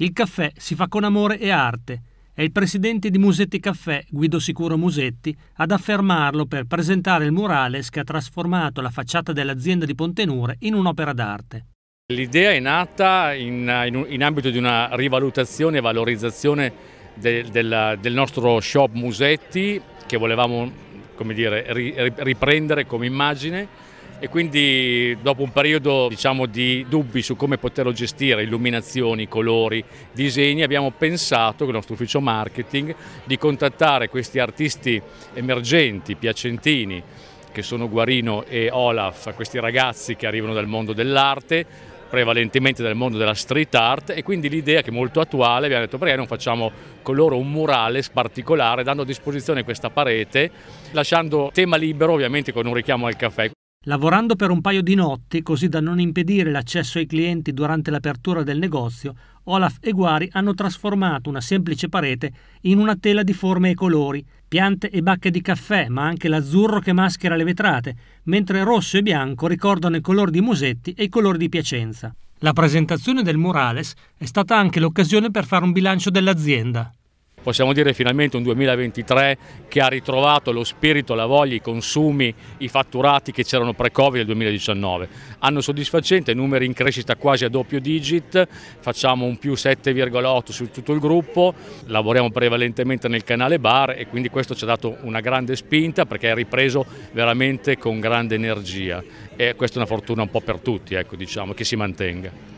Il caffè si fa con amore e arte. È il presidente di Musetti Caffè, Guido Sicuro Musetti, ad affermarlo per presentare il murales che ha trasformato la facciata dell'azienda di Pontenure in un'opera d'arte. L'idea è nata in, in, in, ambito di una rivalutazione e valorizzazione de, del, del, nostro shop Musetti che volevamo come dire, ri, riprendere come immagine e quindi dopo un periodo diciamo, di dubbi su come poterlo gestire, illuminazioni, colori, disegni, abbiamo pensato con il nostro ufficio marketing di contattare questi artisti emergenti, piacentini, che sono Guarino e Olaf, questi ragazzi che arrivano dal mondo dell'arte, prevalentemente dal mondo della street art e quindi l'idea che è molto attuale, abbiamo detto perché non facciamo con loro un murale particolare dando a disposizione questa parete, lasciando tema libero ovviamente con un richiamo al caffè lavorando per un paio di notti così da non impedire l'accesso ai clienti durante l'apertura del negozio, Olaf e Guari hanno trasformato una semplice parete in una tela di forme e colori, piante e bacche di caffè, ma anche l'azzurro che maschera le vetrate, mentre rosso e bianco ricordano i colori di Musetti e i colori di Piacenza. La presentazione del murales è stata anche l'occasione per fare un bilancio dell'azienda. Possiamo dire finalmente un 2023 che ha ritrovato lo spirito, la voglia, i consumi, i fatturati che c'erano pre-Covid nel 2019. Anno soddisfacente, numeri in crescita quasi a doppio digit, facciamo un più 7,8 su tutto il gruppo, lavoriamo prevalentemente nel canale bar e quindi questo ci ha dato una grande spinta perché è ripreso veramente con grande energia e questa è una fortuna un po' per tutti, ecco, diciamo, che si mantenga.